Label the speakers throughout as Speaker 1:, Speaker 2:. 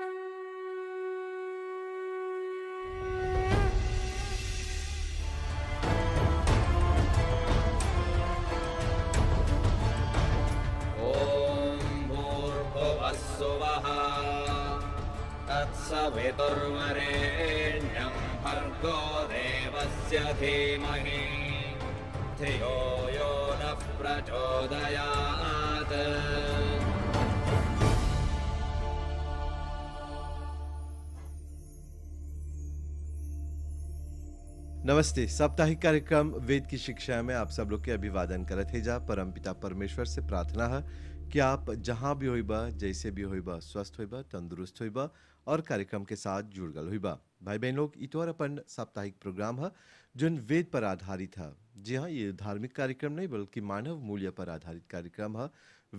Speaker 1: ॐ भूर्भुवः सु वः तत्सवितुर्वरेण्यं फर्गो देवस्य धीमहि त्रियो यो नः प्रचोदयात्
Speaker 2: नमस्ते साप्ताहिक कार्यक्रम वेद की शिक्षा में आप सब लोग के अभिवादन कर है जा परम पिता परमेश्वर से प्रार्थना है कि आप जहाँ भी होइबा जैसे भी होइबा स्वस्थ होइबा तंदुरुस्त होइबा और कार्यक्रम के साथ जुड़ गल होइबा भाई बहन लोग इतवार तो अपन साप्ताहिक प्रोग्राम है जो वेद पर आधारित है जी हाँ ये धार्मिक कार्यक्रम नहीं बल्कि मानव मूल्य पर आधारित कार्यक्रम है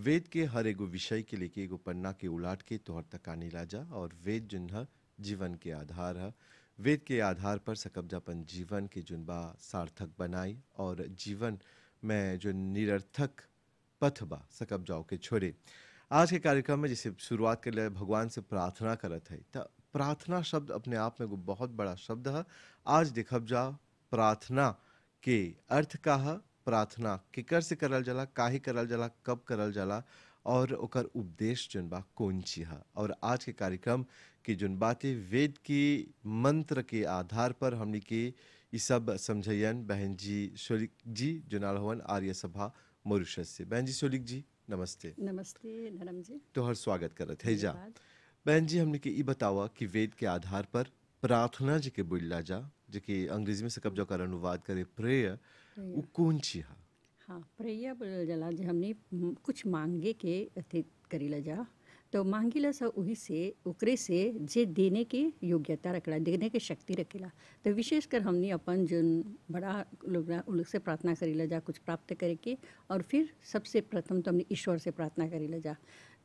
Speaker 2: वेद के हर एगो विषय के लेके एगो पन्ना के उलाट के तोहर तक आने ला जा और वेद जिन जीवन के आधार है वेद के आधार पर सकब्जापन जीवन की जुनबा सार्थक बनाई और जीवन में जो निरर्थक पथ बा के छोड़े आज के कार्यक्रम में जैसे शुरुआत के लिए भगवान से प्रार्थना करत है तो प्रार्थना शब्द अपने आप में बहुत बड़ा शब्द है आज देखब जा प्रार्थना के अर्थ का है प्रार्थना केकर से करल जला काहे करल जाला कब करल जला और उपदेश जुनबा कौन ची है और आज के कार्यक्रम कि जोन बातें वेद के मंत्र के आधार पर हमने के सब समझयन बहन जी सोलिक जी जो हवन आर्य सभा मोरिशस से बहन जी सोलिक जी नमस्ते
Speaker 1: नमस्ते नरम जी
Speaker 2: तो हर स्वागत करत रहे जा बहन जी हमने के ये बतावा कि वेद के आधार पर प्रार्थना जी के ला जा जो कि अंग्रेजी में से कब जो कर अनुवाद करे प्रेय वो कौन सी हा
Speaker 1: हाँ प्रेय बोल जला जो हमने कुछ मांगे के करी ला जा तो मांगिला सा उही से ओकरे से जे देने के योग्यता रखला देने के शक्ति रखेला तो विशेषकर हमने अपन जो बड़ा लोग उन से प्रार्थना ला जा कुछ प्राप्त करे के और फिर सबसे प्रथम तो हमने ईश्वर से प्रार्थना ला जा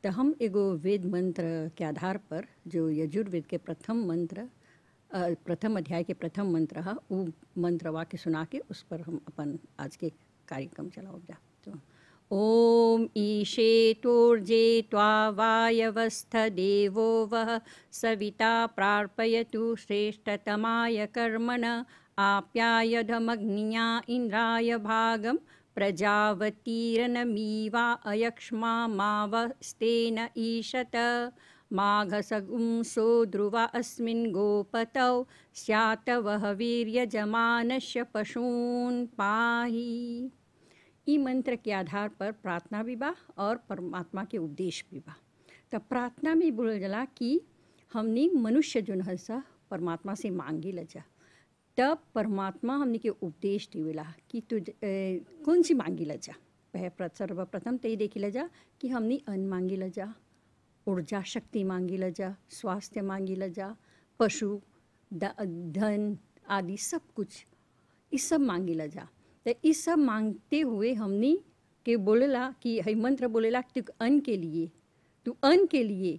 Speaker 1: तो हम एगो वेद मंत्र के आधार पर जो यजुर्वेद के प्रथम मंत्र प्रथम अध्याय के प्रथम मंत्र है वो मंत्र वाक्य सुना के उस पर हम अपन आज के कार्यक्रम चलाओ जा ॐ ईशेतोर्जे त्वा वायवस्थदेवो वः सविता प्रार्पयतु श्रेष्ठतमाय कर्मण आप्यायधमग्न्या इन्द्राय भागं प्रजावतीरनमीवा अयक्ष्मा मावस्तेन ईशत माघसगुंसो ध्रुवा अस्मिन् गोपतौ स्यात वः वीर्यजमानस्य पशून् पाहि ई मंत्र के आधार पर प्रार्थना विवाह और परमात्मा के उपदेश विवाह तो प्रार्थना में बोल जला कि हमने मनुष्य जो है सा परमात्मा से मांगी लजा तब परमात्मा हमने के उपदेश दिवेला कि तुझ कौन सी मांगी लजा पह सर्वप्रथम तो ये देखी लजा कि हमने अन्न मांगी लजा ऊर्जा शक्ति मांगी लजा स्वास्थ्य मांगी लजा पशु धन आदि सब कुछ इस सब मांगी लजा तो इस सब मांगते हुए हमने के बोलेला कि हेमंत्र बोलेला तु अन्न के लिए तू अन्न के लिए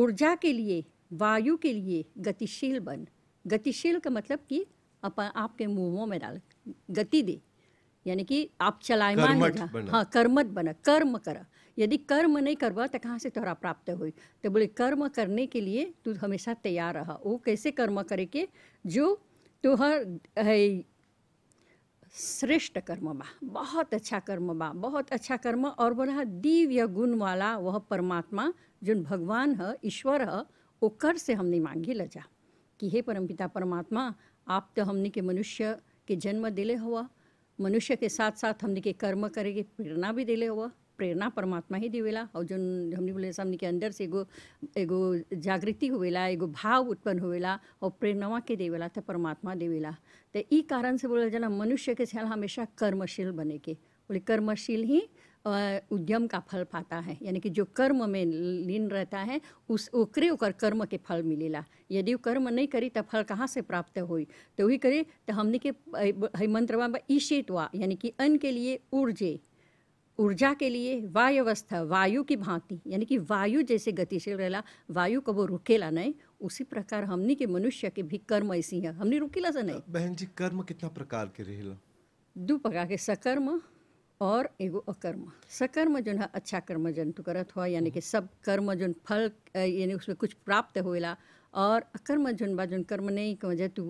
Speaker 1: ऊर्जा के लिए वायु के लिए गतिशील बन गतिशील का मतलब कि अपन आपके मुँहों में डाल गति दे यानी कि आप चलायमान हो जा हाँ कर्मत बना कर्म करा यदि कर्म नहीं करवा तो कहाँ से तोरा प्राप्त हुई तो बोले कर्म करने के लिए तू हमेशा तैयार रहा वो कैसे कर्म करे के जो तुहर तो श्रेष्ठ कर्म बा बहुत अच्छा कर्म बा बहुत अच्छा कर्म और बोला दिव्य गुण वाला वह परमात्मा जो भगवान है ईश्वर है वो कर से हमने मांगी जा कि हे परमपिता परमात्मा आप तो हमने के मनुष्य के जन्म दिले हुआ मनुष्य के साथ साथ हमने के कर्म करे के प्रेरणा भी दिले हुआ प्रेरणा परमात्मा ही देवेला और जो हमने बोले सामने के अंदर से एगो एगो जागृति हुएला एगो भाव उत्पन्न हुएला और प्रेरणावा के देवेला तो परमात्मा देवेला तो इ कारण से बोले जाना मनुष्य के छल हमेशा कर्मशील बने के बोले कर्मशील ही उद्यम का फल पाता है यानी कि जो कर्म में लीन रहता है उस ओकरे ओकर कर्म के फल मिलेला यदि वो कर्म नहीं करी तो फल कहाँ से प्राप्त हुई तो वही करे तो हमने के मंत्रवा ईशेतवा यानी कि अन्न के लिए ऊर्जे ऊर्जा के लिए वायवस्था वायु की भांति यानी कि वायु जैसे गतिशील रहला वायु कबो रुकेला नहीं उसी प्रकार हमनी के मनुष्य के भी कर्म ऐसी है हमने रुकेला से नहीं
Speaker 2: बहन जी कर्म कितना प्रकार के रहे
Speaker 1: दो प्रकार के सकर्म और एगो अकर्म सकर्म जो है अच्छा कर्म जन तो करत हुआ यानी कि सब कर्म जो फल यानी उसमें कुछ प्राप्त हो और अकर्म जो बा जो कर्म नहीं कह जाए तू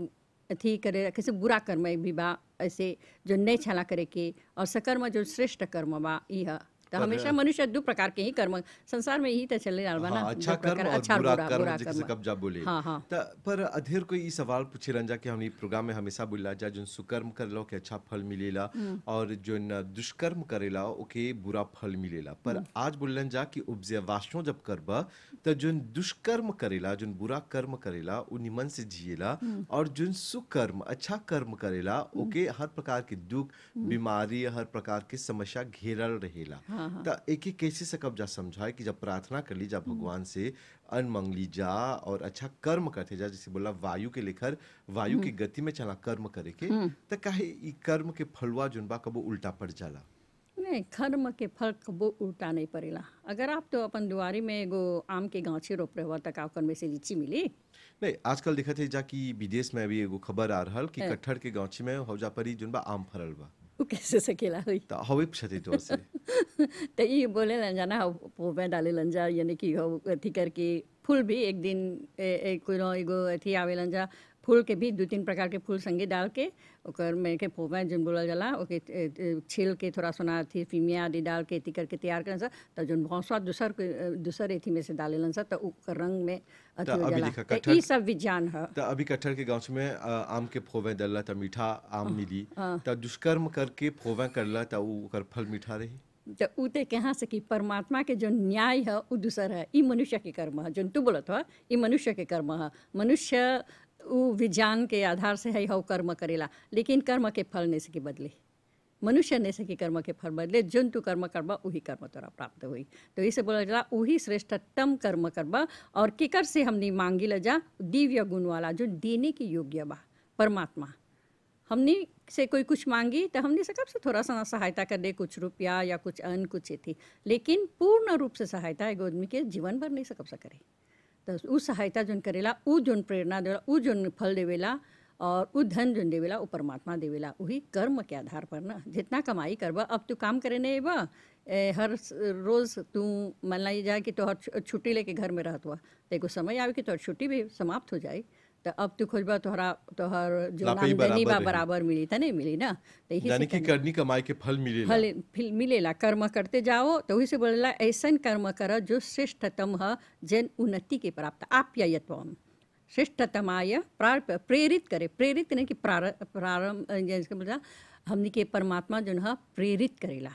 Speaker 1: अथी करे कैसे बुरा कर्म भी बा ऐसे जो नहीं छला करे के और सकर्म जो श्रेष्ठ कर्म बा यह तो हमेशा मनुष्य दो प्रकार के ही कर्म संसार में ही तो चले रहा हाँ, अच्छा कर्म और अच्छा बुरा, बुरा बुरा कर्म। कब
Speaker 2: जा बोले हाँ, हाँ. तो, पर अधेर को सवाल पूछे रंजा कि हम प्रोग्राम में हमेशा बोला जा जो सुकर्म लो के अच्छा फल मिलेला हम्म। और जो दुष्कर्म ला ओके बुरा फल मिलेला पर हम्म। आज बोलन जा कि उपजवाशों जब करब तो जो दुष्कर्म करेला जो बुरा कर्म करेला वो निमन से जिएला हम्म। और जो सुकर्म अच्छा कर्म करेला ओके हर प्रकार के दुख बीमारी हर प्रकार के समस्या घेरल रहेला हाँ। तो एक ही कैसे से कब जा समझाए कि जब प्रार्थना कर ली जा हम्म। भगवान से अन मंगली जा और अच्छा कर्म करते जा जैसे बोला वायु के लेकर वायु की हम्म। गति में चला कर्म करे के हम्म। तो कहे कर्म के फलवा जुनबा कबो उल्टा पड़ जाला
Speaker 1: नहीं कर्म के फल कबो उल्टा नहीं पड़ेला अगर आप तो अपन दुआरी में एगो आम के गाँछी रोप रहे हुआ तक आपको से लीची मिली
Speaker 2: नहीं आजकल देखते जा कि विदेश में भी एगो खबर आ रहा कि हाँ। कट्ठर के गाँछी में हौजा परी जुनबा आम फरल बा
Speaker 1: ukese sakila hoi
Speaker 2: ta hawi phati to ase
Speaker 1: ta i bole lan jana ho pove dale lan ja yani ki ho athi karke फूल भी एक दिन ए, ए, कोई नो एगो अथी आवे जा फूल के भी दो तीन प्रकार के फूल संगे डाल के और में के फोपा जन बोला जला ओके छील के थोड़ा सोना अथी फीमिया आदि डाल के अथी करके तैयार करें सर तो जन भौसा दूसर दूसर अथी में से डाले लन सर तो ओकर रंग में अथी हो सब विज्ञान है
Speaker 2: तो अभी कटहर के गांव में आम के फोवे डालला तो मीठा आम हाँ, मिली तो दुष्कर्म करके फोवे करला तो ओकर फल मीठा रही
Speaker 1: तो उते कहाँ से कि परमात्मा के जो न्याय है वो दूसर है ये मनुष्य के कर्म है जो तू बोलत हो ये मनुष्य के कर्म है मनुष्य वो विज्ञान के आधार से है हव कर्म करेला लेकिन कर्म के फल नहीं सके बदले मनुष्य नहीं सके कर्म के फल बदले जंतु कर्म करबा वही कर्म तोरा प्राप्त हुई तो इसे बोला जा वही श्रेष्ठतम कर्म करबा और किकर से हमने मांगी जा दिव्य गुण वाला जो देने की योग्य बा परमात्मा हमने से कोई कुछ मांगी तो हमने से कब से थोड़ा सा सहायता कर दे कुछ रुपया या कुछ अन्न कुछ थी लेकिन पूर्ण रूप से सहायता एगो आदमी के जीवन भर नहीं सकब से करे तो उ सहायता जो करेला उ जोन प्रेरणा देवेला उ जो फल देवेला और उ धन जो देवेला उ परमात्मा देवेला वही कर्म के आधार पर ना जितना कमाई करब अब तू काम करे नहीं बा हर रोज़ तू मान ली जाए कि तो छुट्टी लेके घर में रहत हुआ तो समय आवे कि तो छुट्टी भी समाप्त हो जाए तो अब तो खुरबा तोहरा तोहर जो आमदनी बा बराबर मिली था नहीं मिली ना तो यही यानी कि
Speaker 2: करनी कमाई के फल मिले फल
Speaker 1: फिल मिलेला कर्म करते जाओ तो वही से बोलेला ऐसा कर्म कर जो श्रेष्ठतम है जन उन्नति के प्राप्त आप यत्व श्रेष्ठतम आय प्रेरित करे प्रेरित नहीं कि प्रारंभ जैसे बोला हमने के परमात्मा जो है प्रेरित करेला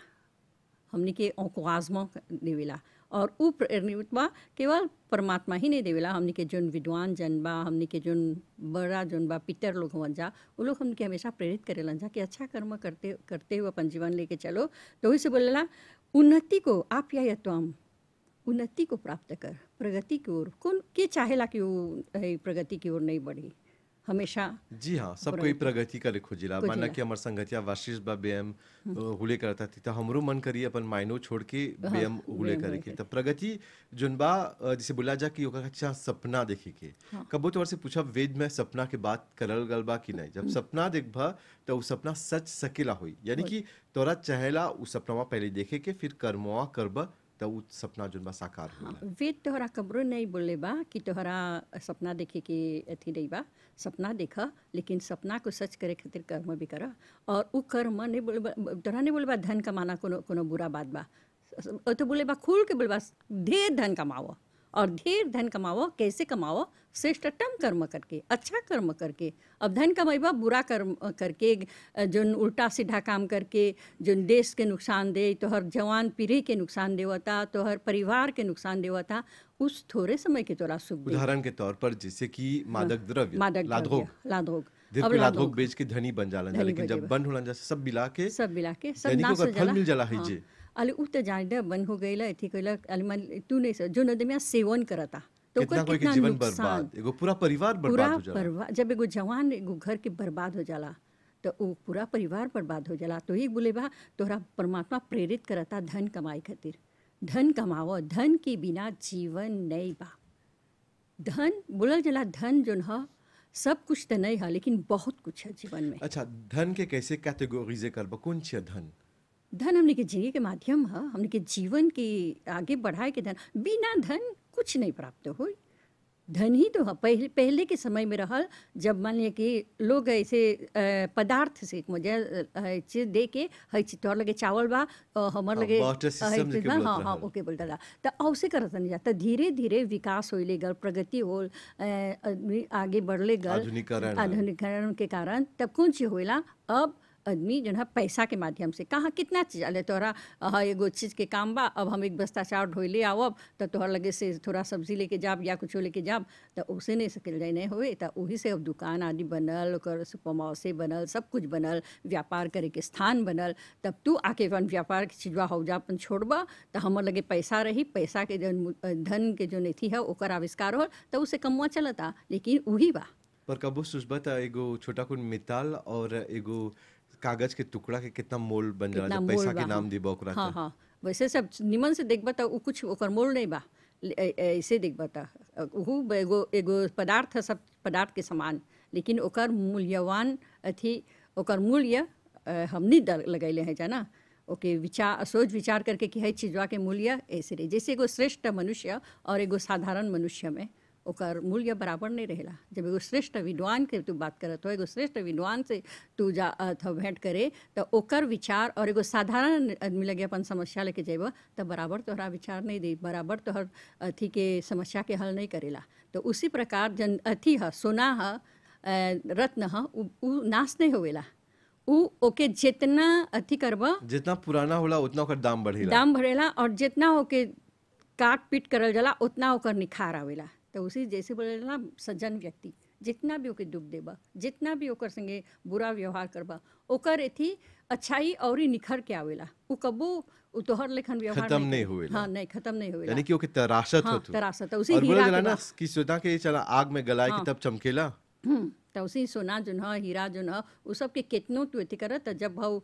Speaker 1: हमने के आजमा देवेला और उप्रेरणित्वा केवल परमात्मा ही नहीं देवेला हमने के जोन विद्वान जन बा हमने के जोन बड़ा जोन बा पितर लोग हुआ जा वो लोग हमने के हमेशा प्रेरित करे जा कि अच्छा कर्म करते करते हुए अपन जीवन लेके चलो तो वही से ला उन्नति को आप या त्वम उन्नति को प्राप्त कर प्रगति की ओर कौन के चाहेला कि वो प्रगति की ओर नहीं बढ़ी हमेशा
Speaker 2: जी हाँ सब कोई प्रगति करे खोजिला माना कि हमर संगतिया वाशिष बा बेम हम्म। हुले करता थी तो हमरो मन करी अपन माइनो छोड़ के हाँ, बेम हुले करे के तो प्रगति जुनबा जिसे बोला जा कि का अच्छा सपना देखे के हाँ। कबो तो से पूछा वेद में सपना के बात करल गलबा बा कि नहीं जब हम्म। सपना देख भा तो उ सपना सच सकेला हुई यानी कि तोरा चाहेला उस सपना पहले देखे के फिर कर्मवा करबा त सपना जो साकार
Speaker 1: वेद तोहरा कब्रो नहीं बोले बा कि तोहरा सपना देखे के अथी नहीं बा सपना देख लेकिन सपना को सच करे खातिर कर्म भी कर और उ कर्म नहीं बोले तोहरा नहीं बोले बा धन कमाना कोनो कोनो बुरा बात बा तो बोले बा खुल के बोले बा ढेर धन कमाओ और ढेर धन कमाओ कैसे कमाओ श्रेष्ठतम कर्म करके अच्छा कर्म करके अब धन कमेबा बुरा कर्म करके जो उल्टा सीधा काम करके जो देश के नुकसान दे तो हर जवान पीढ़ी के नुकसान देवता तो हर परिवार के नुकसान देवता उस थोड़े समय के तौरा सुख उदाहरण
Speaker 2: के तौर पर जैसे कि मादक हाँ, द्रव्य मादक लाधोग लाधोग अब बेच के धनी बन जाला लेकिन जब बंद होला सब मिला के सब
Speaker 1: मिला के सब नाश फल मिल जाला है हाँ। जे ಅಲ್ಲಿ उत जाडा बंद हो गईला एथी कइला अले मान तू नहीं सर जो नदे सेवन करता तो कितना कोई जीवन बर्बाद
Speaker 2: एगो पूरा परिवार बर्बाद हो जाला
Speaker 1: पूरा जब एगो जवान एगो घर के बर्बाद हो जाला तो वो पूरा परिवार बर्बाद हो जाला तो ही बोले बा तोरा परमात्मा प्रेरित करता धन कमाई खातिर धन कमाओ धन के बिना जीवन नहीं बा धन बोलल जला धन जो है सब कुछ तो नहीं है लेकिन बहुत कुछ है जीवन में
Speaker 2: अच्छा धन के कैसे कैटेगोरीज कर कौन छ धन
Speaker 1: धन हमने के जिंदगी के माध्यम है हमने के जीवन के आगे बढ़ाए के धन बिना धन कुछ नहीं प्राप्त हो धन ही तो है हाँ, पहले पहले के समय में रहा जब मान लिया कि लोग ऐसे पदार्थ से मुझे चीज दे के चीज तोड़ लगे चावल बा हमार हाँ, लगे हाँ हाँ हाँ ओके बोल था तो अवसे कर धीरे धीरे विकास हो गल प्रगति हो आगे बढ़ ले गल आधुनिकरण के कारण तब कौन चीज हो अब आदमी जो है पैसा के माध्यम से कहाँ कितना चीज अले तोहरा एगो चीज़ के काम बा अब हम एक भ्रष्टाचार चाउर ले आओ अब तो तोहर लगे से थोड़ा सब्जी लेके जाब या कुछ लेके जाब तो उसे नहीं सकल जाए नहीं हुए तो वही से अब दुकान आदि बनल ओकर बनल सब कुछ बनल व्यापार करे के स्थान बनल तब तू आके अपन व्यापार के चीजवा हो जा अपन छोड़बा तो हमारे लगे पैसा रही पैसा के जो धन के जो नथी है ओकर आविष्कार हो तो उसे कमुआ चलता लेकिन वही बा
Speaker 2: पर कबो सुस्बत एगो छोटा कुन मिताल और एगो कागज के टुकड़ा के कितना मोल बन जाए पैसा के नाम दिबा ओकरा हाँ
Speaker 1: हां वैसे सब निमन से देख बता कुछ ओकर मोल नहीं बा ऐसे देख बता ऊ एगो एगो पदार्थ सब पदार्थ के समान लेकिन ओकर मूल्यवान अथी ओकर मूल्य हम हमनी लगैले हैं जाना ओके विचार सोच विचार करके कि है चीजवा के मूल्य ऐसे रहे जैसे एगो श्रेष्ठ मनुष्य और एगो साधारण मनुष्य में ओकर मूल्य बराबर नहीं रहेला जब एगो श्रेष्ठ विद्वान के तू बात करत हो एगो श्रेष्ठ विद्वान से तू जा अथवा भेंट करे तो ओकर विचार और एगो साधारण आदमी लगे अपन समस्या लेके जेब तो बराबर तोहरा विचार नहीं दे बराबर तोहर अथी के समस्या के हल नहीं करेला तो उसी प्रकार जन अथी है सोना है रत्न है उ नाश नहीं होवेला उ ओके जितना अथी करब
Speaker 2: जितना पुराना होला उतना ओकर दाम बढ़ेला
Speaker 1: दाम बढ़ेला और जितना ओके काट पीट करल जाला उतना ओकर निखार आवेला तो उसी जैसे बोले ना सज्जन व्यक्ति जितना भी ओके दुख देबा जितना भी ओकर संगे बुरा व्यवहार करबा ओकर एथी अच्छाई और ही निखर के आवेला उ कबो उ तोहर लेखन व्यवहार खत्म नहीं हुए हां नहीं खत्म हाँ, नहीं हुए यानी
Speaker 2: कि ओके तराशत हाँ, तराशत तो उसी हीरा के ना कि सुधा के चला आग में गलाए कि हाँ। तब चमकेला
Speaker 1: हम्म। तौसी सोना जो है हीरा जो है वो सब के कितनों तू अथी कर जब भाव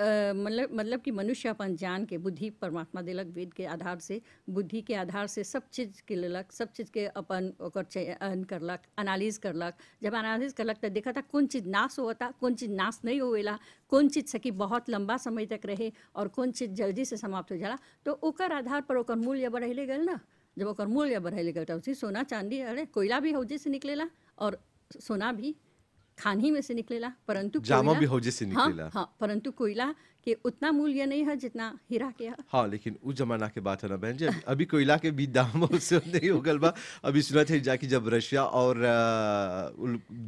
Speaker 1: मतलब मतलब कि मनुष्य अपन जान के बुद्धि परमात्मा दिलक वेद के आधार से बुद्धि के आधार से सब चीज़ के लेलक सब चीज़ के अपन ओकर चयन करलक अनालिज करलक जब अनालिज करलक तो देखा था कौन चीज़ नाश होता कौन चीज़ नाश नहीं होवेला कौन चीज़ सकी बहुत लंबा समय तक रहे और कौन चीज़ जल्दी से समाप्त हो जाला तो ओकर आधार पर ओकर मूल्य बढ़ेले गल ना जब ओकर मूल्य बढ़ेले गल तो उसी सोना चांदी अरे कोयला भी हौजे से निकलेला और सोना भी खान ही में से निकलेला परंतु जामा भी हौजे से हाँ, निकलेला हाँ, हाँ, परंतु कोयला के उतना मूल्य नहीं है जितना हीरा के
Speaker 2: हाँ लेकिन उस जमाना के बात है ना बहन जी अभी कोयला के भी दाम उससे नहीं होगल बा अभी सुना थे जाके जब रशिया और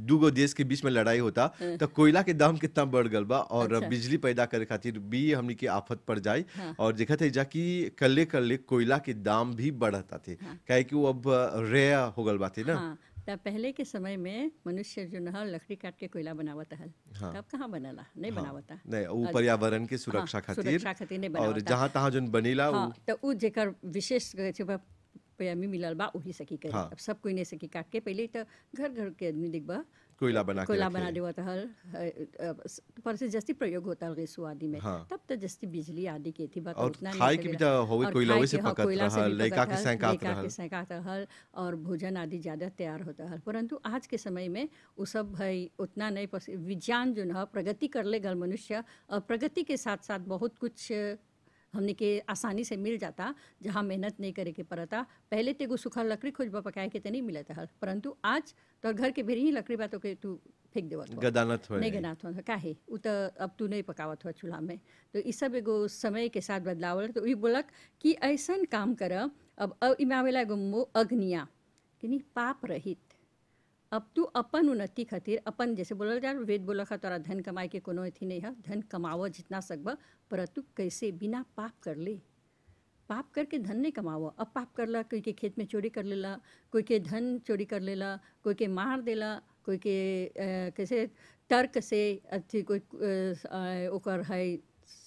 Speaker 2: दूगो देश के बीच में लड़ाई होता हाँ। तो कोयला के दाम कितना बढ़ गल बा और अच्छा। बिजली पैदा करे खातिर भी हमने की आफत पड़ जाए हाँ। और देखा थे जाके कल्ले कल्ले कोयला के दाम भी बढ़ता थे हाँ। कहे की वो अब रेया होगल थे ना
Speaker 1: तब पहले के समय में मनुष्य जो न लकड़ी काट के कोयला बनावा था हाँ। तब कहाँ बनाला नहीं हाँ। बनावा था नहीं वो पर्यावरण के हाँ, सुरक्षा हाँ, खातिर सुरक्षा खातिर नहीं और जहाँ
Speaker 2: तहाँ जो बनेला हाँ,
Speaker 1: तो वो जेकर विशेष प्रेमी मिलल बा वही सकी कर हाँ। अब सब कोई नहीं सकी काट के पहले तो घर घर के आदमी देखबा
Speaker 2: कोयला बना कोयला बना
Speaker 1: दे होता पर से जस्ती प्रयोग होता है रेसु आदि में हाँ। तब तो जस्ती बिजली आदि के थी बात और उतना खाई तो खाए हाँ, के बिता होवे कोयला से पकत रहा लड़का के सैकात रहा के सैकात हल और भोजन आदि ज्यादा तैयार होता है परंतु आज के समय में वो सब भाई उतना नहीं विज्ञान जो न प्रगति कर ले गल मनुष्य और प्रगति के साथ साथ बहुत कुछ हमने के आसानी से मिल जाता जहाँ मेहनत नहीं करे के पड़ता पहले तेगो सूखा लकड़ी खुजबा पकाए के तो नहीं मिलत हल परंतु आज तो घर के भेरी ही लकड़ी बातों के तू फेंक देवत नहीं गदानत थो काहे उ तो अब तू नहीं पकावत हो चूल्हा में तो इस सब एगो समय के साथ बदलाव तो ये बोलक कि ऐसा काम कर अब अब इमें आवेला एगो मो अग्निया नहीं पाप रहित अब तू अपन उन्नति खातिर अपन जैसे बोल जा वेद बोल खा तोरा धन कमाए के कोनो अथी नहीं है धन कमाव जितना सकब परंतु कैसे बिना पाप कर ले पाप करके धन नहीं कमावो अब पाप कर ला कोई के खेत में चोरी कर लेला कोई के धन चोरी कर लेला कोई के मार देला कोई के आ, कैसे तर्क से अथी कोई ओकर है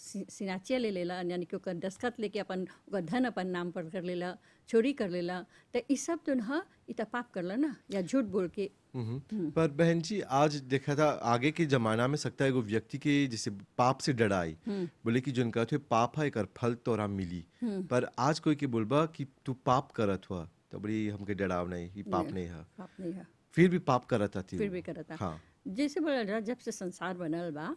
Speaker 1: सिनाचिया ले लेला यानी कि दस्खत लेके अपन ओकर धन अपन नाम पर कर लेला चोरी कर लेला तो इस सब तो ना इतना पाप ला ना या झूठ बोल के
Speaker 2: हम्म। पर बहन जी आज देखा था आगे के जमाना में सकता है वो व्यक्ति के जिसे पाप से डराई हम्म। बोले कि जिनका थे पाप है कर फल तोरा मिली हम्म। पर आज कोई के बोलबा कि तू पाप करत हुआ तो बड़ी हमके डराव नहीं ये पाप नहीं है पाप नहीं है फिर भी पाप कर रहा था फिर भी कर करत हाँ
Speaker 1: जैसे बोला जब से संसार बनल बा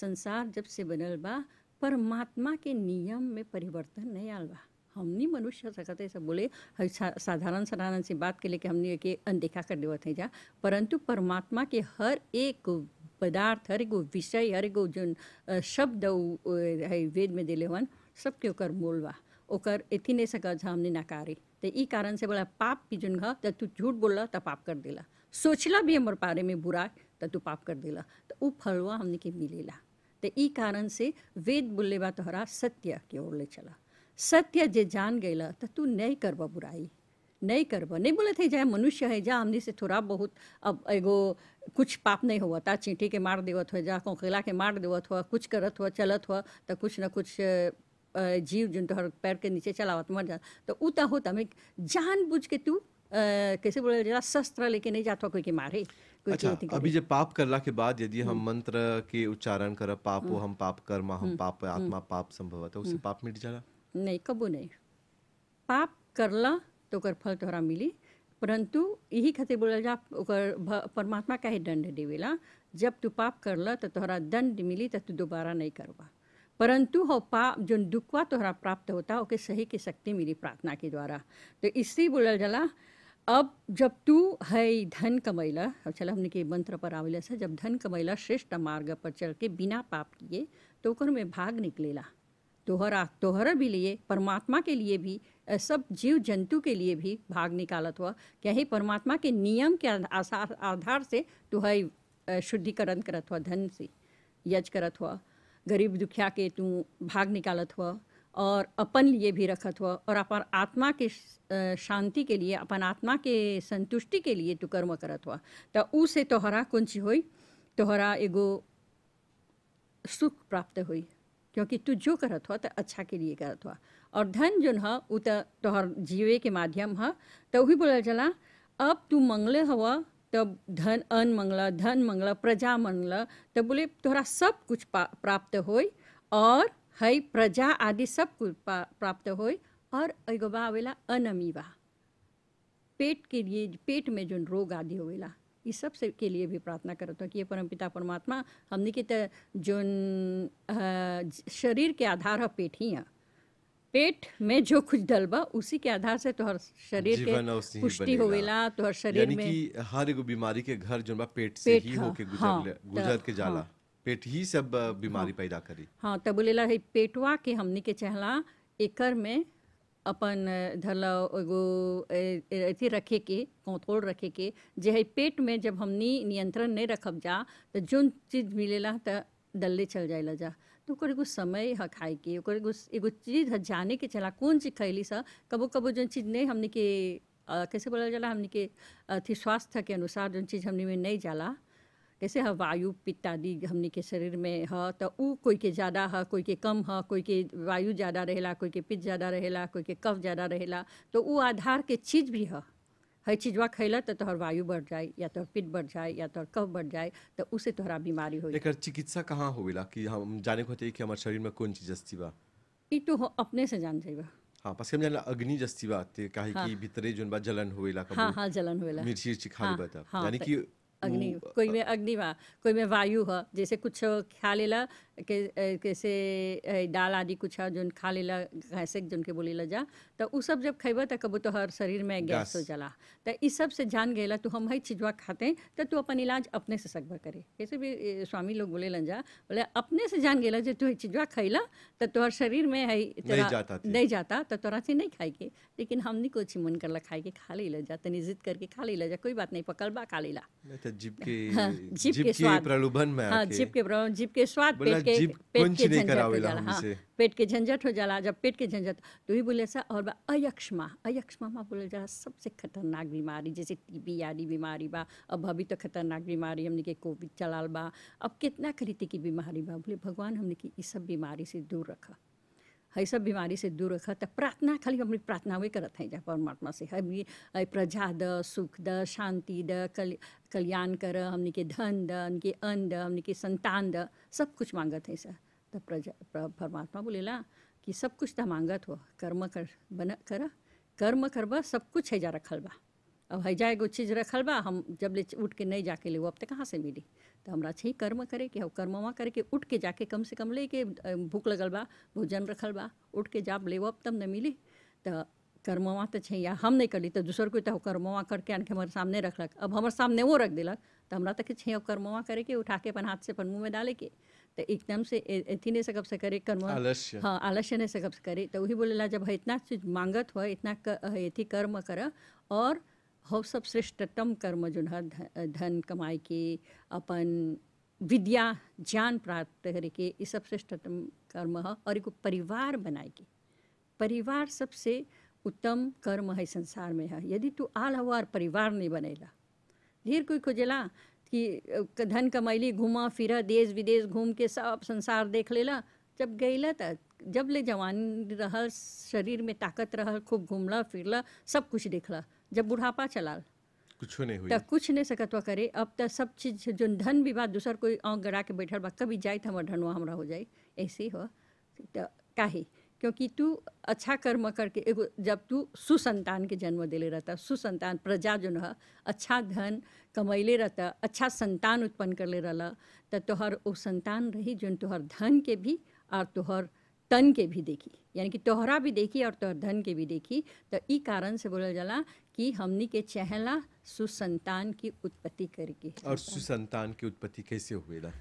Speaker 1: संसार जब से बनल बा परमात्मा के नियम में परिवर्तन नहीं आल बा मनुष्य सकत ऐसा बोले साधारण साधारण सी बात के कि हमने के अनदेखा कर देवा थे जा परंतु परमात्मा के हर एक पदार्थ हर एक विषय हर एगो जो शब्द है वेद में दिले हन सबके ओकर मोल बा ओकर एथी नहीं सकत हमने नकारे तो इस कारण से बोला पाप की जुन घ तू झूठ बोल तो पाप कर दिला सोचला भी हमारे बारे में बुरा तो तू पाप कर दिला तो ऊ फलवा हमने के मिलेला ई कारण से वेद बोले बा तोहरा सत्य के ओर ले चला सत्य जे जान गए तो तू नहीं करब बुराई नहीं करब नहीं बोले थे जहाँ मनुष्य है जहाँ हमने से थोड़ा बहुत अब एगो कुछ पाप नहीं हुआ था चींटी के मार देवत हो जा कोकिला के मार देवत हुआ कुछ करत हुआ चलत हुआ तो कुछ ना कुछ जीव जिन तो हर पैर के नीचे चलावत मर जा तो ऊ तो होता हमें बुझ के तू कैसे बोल जरा शस्त्र लेके नहीं जाता कोई के मारे कोई अच्छा अभी
Speaker 2: जब पाप करला के बाद यदि हम हम्म। मंत्र के उच्चारण कर पाप हो हम्म। हम पाप कर्मा हम हम्म। पाप आत्मा पाप संभव है उससे पाप मिट जाला
Speaker 1: नहीं कबू नहीं पाप करला तो कर फल तोरा मिली परंतु यही खाते बोल जा परमात्मा का ही दंड देवेला जब तू पाप करला तो तोहरा दंड मिली तो तू दोबारा नहीं करवा परंतु हो पाप जो दुखवा तोहरा प्राप्त होता ओके सही की शक्ति मिली प्रार्थना के द्वारा तो इसी बोल जाला अब जब तू है धन कमैला अब अच्छा, चल हमने के मंत्र पर आवेला से जब धन कमैला श्रेष्ठ मार्ग पर चल के बिना पाप किए तो कर में भाग निकलेला तोहरा तोहरा भी लिए परमात्मा के लिए भी सब जीव जंतु के लिए भी भाग निकालत हुआ क्या ही परमात्मा के नियम के आधार से है शुद्धिकरण करत हुआ धन से यज करत हुआ गरीब दुखिया के तू भाग निकालत हुआ और अपन लिए भी रखत हो और अपन आत्मा के शांति के लिए अपन आत्मा के संतुष्टि के लिए तू कर्म करत हुआ तो उसे तोहरा कौन सी हुई तोहरा एगो सुख प्राप्त हुई क्योंकि तू जो करत हुआ तो अच्छा के लिए करत हुआ और धन जो है वो तो तोहर जीवे के माध्यम है तो वही बोल चला अब तू मंगले हवा तब धन अन मंगला धन मंगला प्रजा मंगला तब बोले तोहरा सब कुछ प्राप्त हो और હૈ प्रजा आदि सब कुछ प्राप्त हो और अगवा आवेला अनमीवा पेट के लिए पेट में जो रोग आदि होवेला इस सब से के लिए भी प्रार्थना करो तो कि ये परम पिता परमात्मा हमने के तो जो शरीर के आधार है पेट ही है पेट में जो कुछ डलबा उसी के आधार से तोहर शरीर के पुष्टि होवेला तोहर शरीर में यानी कि
Speaker 2: हर एक बीमारी के घर जो पेट से पेट ही होके गुजर हाँ, गुजर के जाला हाँ, पेट ही सब बीमारी हाँ, पैदा करी
Speaker 1: हाँ तब बोलेला है पेटवा के हमने के चहला एकर में अपन धरला एगो अथी रखे के कंट्रोल रखे के जे है पेट में जब हमनी नियंत्रण नहीं रखब जा तो जो चीज़ मिलेला तो दल्ले चल जाए जा तो ओकर एगो समय है खाए के ओकर एगो एगो चीज़ है जाने के चला कौन चीज़ खैली सा कबो कबो जो चीज़ नहीं हमने के आ, कैसे बोला जाला हमने के अथी स्वास्थ्य के अनुसार जो चीज़ हमने में नहीं जाला कैसे ह वायु इत्यादि हमने के शरीर में ह तो ऊ कोई के ज़्यादा ह कोई के कम ह कोई के वायु ज़्यादा रहेला कोई के पित्त ज़्यादा रहेला कोई के कफ ज़्यादा रहेला तो ऊ आधार के चीज़ भी ह हर चीजवा खैला तो तोहर वायु बढ़ जाए या तोहर पेट बढ़ जाए या तोहर कफ बढ़ जाए तो उसे तोहरा बीमारी हो एक
Speaker 2: चिकित्सा कहाँ होवेला कि हम जाने को कि हमारे शरीर में कौन चीज अस्ती बा
Speaker 1: ई तो हो अपने से जान जाएगा
Speaker 2: हाँ पास हम जानला अग्नि जस्ती बात काहे हाँ, कि भीतरे जोन बात जलन होवेला कबू हाँ,
Speaker 1: हां जलन होवेला
Speaker 2: मिर्ची चिखा हाँ, हाँ, यानी कि
Speaker 1: अग्नि कोई में अग्निवा कोई में वायु है जैसे कुछ ख्याल के कैसे दाल आदि कुछ जो खा लेला घासे जन के ला जा तो उस सब जब खेब तो कबो तोहर शरीर में गैस हो जाला तो इस सब से जान गएला तू हम हई चिजवा खाते तो तू अपन इलाज अपने से सकबर करे कैसे भी स्वामी लोग बोले ला जा बोले अपने से जान गएला जो तू हई चीजवा खैला तो तुहर शरीर में है नहीं जाता नहीं जाता तो तोरा से नहीं खाए लेकिन हम नहीं कुछ मन कर ला के खा ले ला जा तनी जिद करके खा ले ला जा कोई बात नहीं पकड़ बा खा लेला
Speaker 2: तो जीप के जीप के स्वाद प्रलोभन में हाँ जीप
Speaker 1: के प्रलोभन जीप के स्वाद पेट के के पेट के झंझट हो जाला हाँ, पेट के झंझट हो जाला जब पेट के झंझट तो ही बोले सा और अयक्षमा अयक्षमा माँ बोले जा सबसे खतरनाक बीमारी जैसे टीबी आदि बीमारी बा अब अभी तो खतरनाक बीमारी हमने के कोविड चलाल बा अब कितना खरीदी की बीमारी बा बोले भगवान हमने की इस सब बीमारी से दूर रखा है सब बीमारी से दूर तो प्रार्थना खाली प्रार्थना प्रार्थनावे करत है जा परमात्मा से हम प्रजा द सुख द शांति द कल कल्याण कर हमने के धन द के अन्न द हमने के संतान द सब कुछ मांगत है सर तो प्रजा परमात्मा ला कि सब कुछ तो मांगत हो कर्म कर बन कर कर्म करबा सब कुछ है जा रखल बा अब हैजा एगो चीज़ रखल बा हम जब ले उठ के नहीं जाके ले अब तो कहाँ से मिली तो हमरा चाहिए कर्म करे कि हम करे करके उठ के जाके कम से कम ले के भूख लगल बा भोजन रखल बा उठ के जाब ले अब तब न मिली तो वहाँ तो या हम नहीं करी तो दूसर कोई तो वहाँ करके आन के हमारे सामने रखलक अब हमारे सामने वो रख दिलक तो हमारा तक छे कर्मवा करे के उठा के अपन हाथ से अपन मुँह में डाले के तो एकदम से अथी नहीं सकब से करे कर्म हाँ आलस्य नहीं सकब से करे तो वही ला जब इतना चीज मांगत हो इतना अथी कर्म कर और हम सब श्रेष्ठतम कर्म जो है धन कमाए के अपन विद्या ज्ञान प्राप्त करे के ये सब श्रेष्ठतम कर्म है और एक परिवार बनाए के परिवार सबसे उत्तम कर्म है संसार में है यदि तू आल हवार परिवार नहीं बनेला ढेर कोई खोजेला कि धन कमैली घुमा फिरा देश विदेश घूम के सब संसार देख लेला जब गैला तब जब ले जवान रह शरीर में ताकत रह खूब घूमला फिरला सब कुछ देखला जब बुढ़ापा चलाल
Speaker 2: कुछ नहीं हुई तब
Speaker 1: कुछ नहीं सकत करे अब तक सब चीज जो धन भी बात दूसर कोई आँख गड़ा के बैठल बा कभी जाए तो धनवा हमारा हो जाए ऐसे हो तो काहे क्योंकि तू अच्छा कर्म करके एगो जब तू सुसंतान के जन्म दिले रहता सुसंतान प्रजा जो है अच्छा धन कमैले रहता अच्छा संतान उत्पन्न करले रहला तो तोहर वो संतान रही जो तोहर धन के भी और तोहर तन के भी देखी यानी कि तोहरा भी देखी और तोहर धन के भी देखी तो ई कारण से बोल जाला कि हमने के चहला सुसंतान की उत्पत्ति करके और
Speaker 2: सुसंतान की उत्पत्ति कैसे हुए दा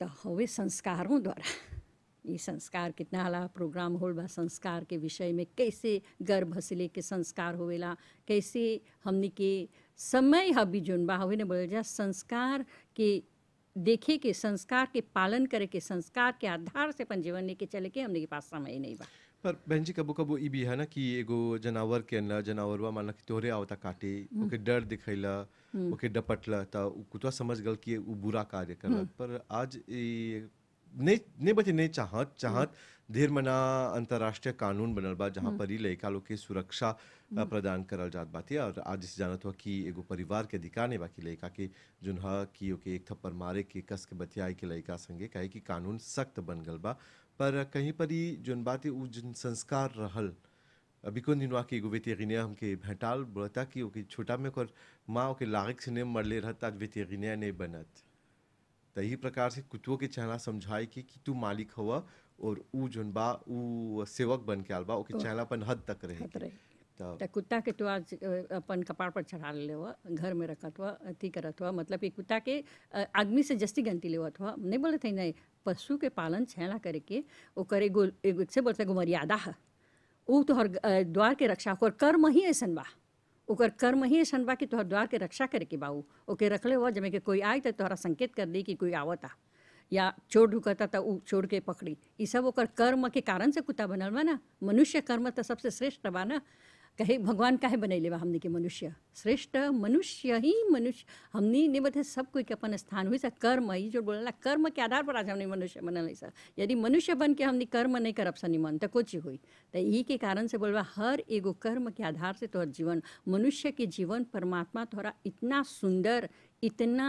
Speaker 1: तो हुए संस्कारों द्वारा ये संस्कार कितना हला प्रोग्राम होल बा संस्कार के विषय में कैसे गर्भ से लेके संस्कार होवेला कैसे हमने के समय हबी जोन बा हवे ने बोल जा संस्कार के देखे के संस्कार के पालन करे के संस्कार के आधार से अपन जीवन लेके चले के हमने के पास समय नहीं बा
Speaker 2: पर बहन जी कबू कबू ये भी है ना कि एगो जनावर के जनावर वा मान कि तोरे आवता काटे हम्म। ओके डर दिखैला हम्म। ओके डपटला त कुतवा समझ गल कि उ बुरा कार्य कर हम्म। पर आज ने ने बचे ने चाहत चाहत देर मना अंतर्राष्ट्रीय कानून बनल बा जहां पर ही लड़का लोग के सुरक्षा प्रदान करल जात बाटे और आज इस जानत हुआ कि एगो परिवार के अधिकार ने बाकी लड़का के जुनहा कि ओके एक थप्पड़ मारे के कस के बतियाई के लड़का संगे कहे कि कानून सख्त बन गल बा पर कहीं पर ही जोन बात जिन संस्कार रहल बिकुन दिनवा की एगो हम के भेंटाल बोलता कि ओके छोटा में कर माँ ओके लागक से नहीं मरले रहत आज वेटेरिनिया नहीं बनत तो यही प्रकार से कुतुओं के चहला समझाए कि, कि तू मालिक हुआ और ऊ जौन बा सेवक बन के आल बा ओके तो चहलापन हद तक रहे तो
Speaker 1: कुत्ता के तू आज अपन कपाड़ पर चढ़ा ले हुआ घर में रखत हुआ अथी करत हुआ मतलब कि कुत्ता के आदमी से जस्ती गंती ले हुआ नहीं बोले थे नहीं पशु के पालन छैला करे वो करे एगो एक से बोलते गो मर्यादा है वो तोहर द्वार के रक्षा और कर्म ही ऐसा बा ओकर कर्म ही ऐसा बा कि तोहर द्वार के रक्षा करे के बाऊ ओके रखले हुआ जब के कोई आए तो तोहरा संकेत कर दी कि कोई आवता या चोर ढुकता तो चोर के पकड़ी ये सब ओकर कर्म के कारण से कुत्ता बनल बा ना मनुष्य कर्म तो सबसे श्रेष्ठ बा ना कहे भगवान काहे बनैले बा हमने के मनुष्य श्रेष्ठ मनुष्य ही मनुष्य हमने ने बते सब कोई के अपन स्थान हुई सा कर्म ही जो बोला कर्म के आधार पर आज हमने मनुष्य बनल सा यदि मनुष्य बन के हमने कर्म नहीं करब सा निमन तो कोची हुई तो यही के कारण से बोलवा हर एगो कर्म के आधार से तोहर जीवन मनुष्य के जीवन परमात्मा तोहरा इतना सुंदर कितना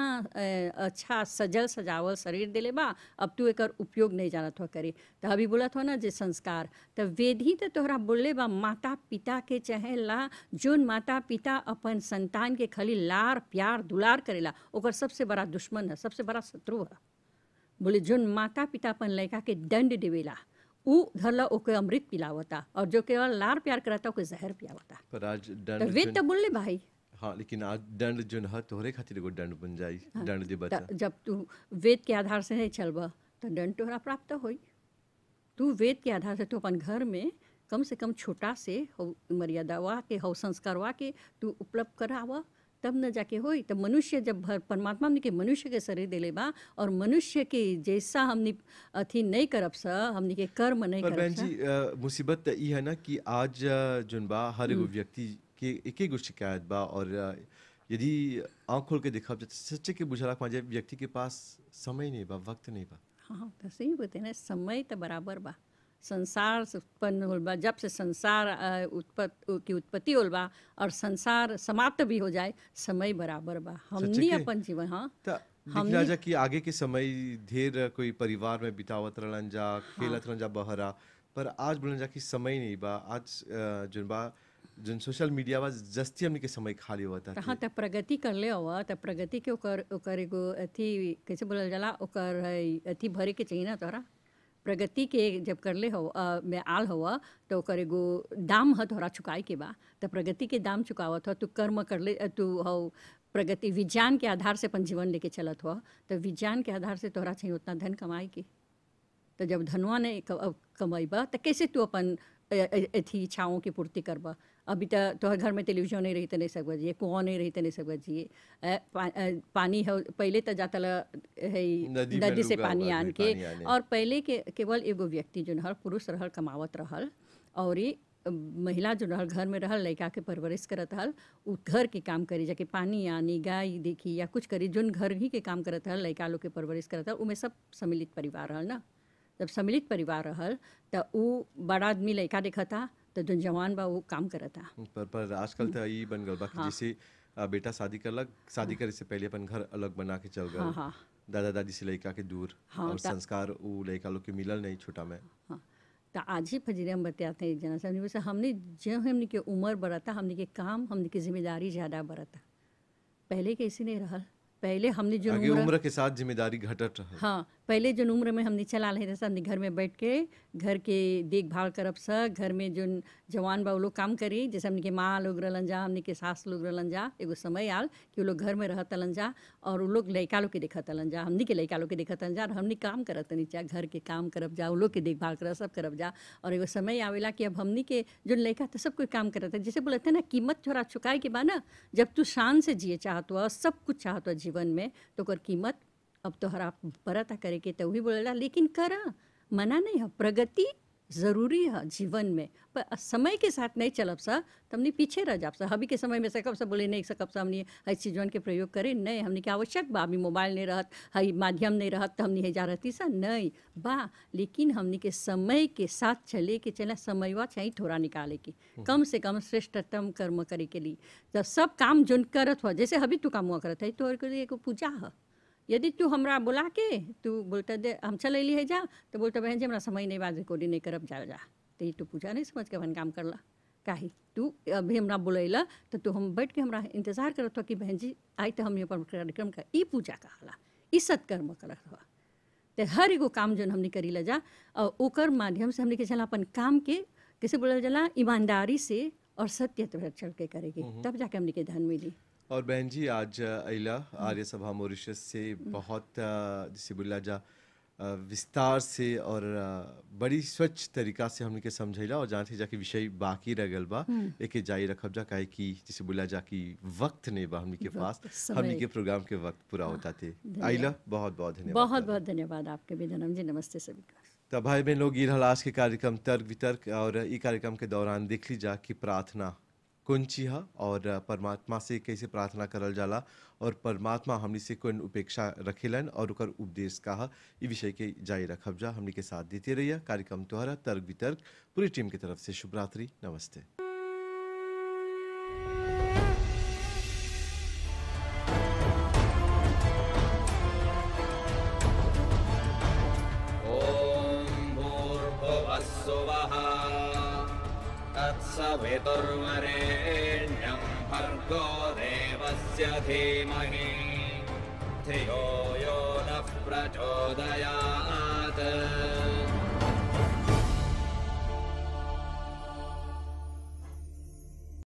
Speaker 1: अच्छा सजल सजावल शरीर दिले बा अब तू एक उपयोग नहीं जानत थो करे तो अभी बोलत हो ना जे संस्कार तो वेदी तो तोहरा बोले बा माता पिता के चहेला जोन माता पिता अपन संतान के खाली लार प्यार दुलार करेला ओकर सबसे बड़ा दुश्मन है सबसे बड़ा शत्रु है बोले जोन माता पिता अपन लड़का के दंड देवेला उ धरला ओके अमृत पिलावता और जो केवल लार प्यार कराता ओके जहर
Speaker 2: पिलावता तो वेद तो बोले भाई हाँ लेकिन आज दंड जो है तोहरे खातिर एगो दंड बन जाई हाँ, दंड दे बचा
Speaker 1: जब तू वेद के आधार से नहीं चलब तो दंड तोहरा प्राप्त होई तू वेद के आधार से तो अपन घर में कम से कम छोटा से मर्यादावा के हो संस्कारवा के तू उपलब्ध करावा तब न जाके होई तब मनुष्य जब भर परमात्मा के मनुष्य के शरीर दिले बा और मनुष्य के जैसा हमने अथी नहीं करब स हमने के कर्म नहीं करब
Speaker 2: जी मुसीबत ई है ना कि आज जो बा हर एगो हम्म। व्यक्ति कि एक गो शिकायत बा और यदि आँख खोल के देखा त तो सच्चे के बुझा मां जब व्यक्ति के पास समय नहीं बा वक्त नहीं बा
Speaker 1: हाँ, हाँ तो सही बोलते ना समय तो बराबर बा संसार से उत्पन्न होल बा जब से संसार उत्पत्ति की उत्पत्ति होल बा और संसार समाप्त भी हो जाए समय बराबर बा हम नहीं अपन जीवन हाँ हम राजा
Speaker 2: की आगे के समय ढेर कोई परिवार में बितावत रहलन जा हाँ। खेलत रहलन जा बहरा पर आज बोलन जा कि समय नहीं बा आज बा जन सोशल मीडिया वा जस्ती हमने के समय खाली हुआ था तो हाँ
Speaker 1: तब प्रगति कर ले हुआ तब प्रगति के ओकर ओकर एगो अथी कैसे बोला जाला ओकर अथी भरे के चाहिए ना तोरा प्रगति के जब कर ले हो आ, में आल हुआ तो ओकर एगो दाम ह तोरा चुकाए के बा तो प्रगति के दाम चुकावत हो तू कर्म कर ले तू हो प्रगति विज्ञान के आधार से अपन जीवन लेके चलत हो तो विज्ञान के आधार से तोरा चाहिए उतना धन कमाई की तो जब धनवा ने कमेबा तो कैसे तू अपन अथी इच्छाओं की पूर्ति करबा अभी तक तो, तोहर घर में टेलीविजन नहीं रहते तो नहीं सकवा जी कुआ नहीं रहते तो नहीं सकवा जी पा, पानी है पहले तो जाता है नदी, नदी से पानी आन के और पहले के केवल एगो व्यक्ति जो है पुरुष रहल कमावत रहल और महिला जो रहल घर में रहल लड़का के परवरिश करत रहल उ घर के काम करी जाके पानी आनी गाय देखी या कुछ करी जो घर ही के काम करत रहल लड़का लोग के परवरिश करत रहल उमें सब सम्मिलित परिवार रहल ना जब सम्मिलित परिवार रहल तो उ बड़ा आदमी लड़का देखता त तो जवान बा वो काम था
Speaker 2: पर पर आजकल तो यही बन गल बा हाँ। जैसे बेटा शादी लग शादी हाँ। करे से पहले अपन घर अलग बना के चल गए हाँ, हाँ। दादा दादी से लड़का के दूर हाँ, और संस्कार वो लड़का लोग के मिलल नहीं छोटा में
Speaker 1: तो आज ही फजीरे हम बताते हैं जना साहब वैसे हमने जो हमने के उम्र था हमने के काम हमने के जिम्मेदारी ज़्यादा था पहले कैसे नहीं रहा पहले हमने जो उम्र के
Speaker 2: साथ जिम्मेदारी घटत रहा हाँ
Speaker 1: पहले जो उम्र में हमने चला रहे थे हमने घर में बैठ के घर के देखभाल करब सा घर में जो जवान बा लोग काम करी जैसे हमने के माँ लोग रलन जा हमने के सास लोग रलन जा एगो समय आल कि वो लोग घर में रहतलन जा और वो लोग लड़का लोग के देखतलन जा हमने के लड़का लोग के देखतलन जा और हमने काम करत नीचा घर के काम करब जा लोग के देखभाल करब सब करब जा और एगो समय आवेला कि अब हमने के जो लड़का था सब कोई काम करत जैसे बोलते ना कीमत थोड़ा चुकाए के बा ना जब तू शान से जिए चाहत सब कुछ चाहत हुआ जीवन में तो कर कीमत अब तो हर आप करे के तो ही बोलेगा लेकिन करा मना नहीं है प्रगति ज़रूरी है जीवन में पर समय के साथ नहीं चलब सा तमने पीछे रह जाब सा अभी के समय में सकब कब सा बोले नहीं सकब सा हमने हर चीजवन के प्रयोग करे नहीं हमने के आवश्यक बा अभी मोबाइल नहीं रहत हई माध्यम नहीं रहत तो हमने जा रहती सा नहीं बा लेकिन हमने के समय के साथ चले के चले समयवा चाहे थोड़ा निकाले के हम्म। कम से कम श्रेष्ठतम कर्म करे के लिए जब सब काम जो करत हो जैसे अभी तो काम हुआ करत है तो पूजा है यदि तू हमरा बुला के तू बोलता दे हम चल है जा तो बोलता बहन जी हमारा समय नहीं बाद रिकॉर्डिंग नहीं करब जा जा तो ये तू पूजा नहीं समझ के अपन काम कर ला काहे तू अभी हमरा बुलैला तो तू हम बैठ के हमरा इंतजार कर कि बहन जी आई तो हम ये पर कार्यक्रम का ई पूजा कहला ई सत्कर्म कर तो हर एगो काम जो हमने ला जा और ओकर माध्यम से हमने के चला अपन काम के कैसे बोल जला ईमानदारी से और सत्य तो चल के करेगी हम्म। तब जाके हमने के धन मिली
Speaker 2: और बहन जी आज अला आर्य सभा मोरिशस से बहुत जैसे बुल्ला जा विस्तार से और बड़ी स्वच्छ तरीका से हमने के समझेला और जा जाके विषय बाकी रह गल बा हम्म। एक जाए रखब जा कहे कि जैसे बुल्ला जा की वक्त नहीं बा हमने के पास हमने के प्रोग्राम के वक्त पूरा हाँ, होता थे आइला बहुत बहुत धन्यवाद
Speaker 1: बहुत बहुत धन्यवाद आपके भी धनम जी नमस्ते
Speaker 2: सभी का तो भाई बहन लोग ईर हलाश के कार्यक्रम तर्क वितर्क और ई कार्यक्रम के दौरान देख ली जा कि प्रार्थना कौन ची और परमात्मा से कैसे प्रार्थना करल जाला और परमात्मा हमने से कौन उपेक्षा रखेलन और उकर उपदेश कहा ये विषय के जारी रखब जा हमने के साथ देते रहिए कार्यक्रम तुहरा तर्क वितर्क पूरी टीम की तरफ से शुभ रात्रि नमस्ते
Speaker 1: Salvatore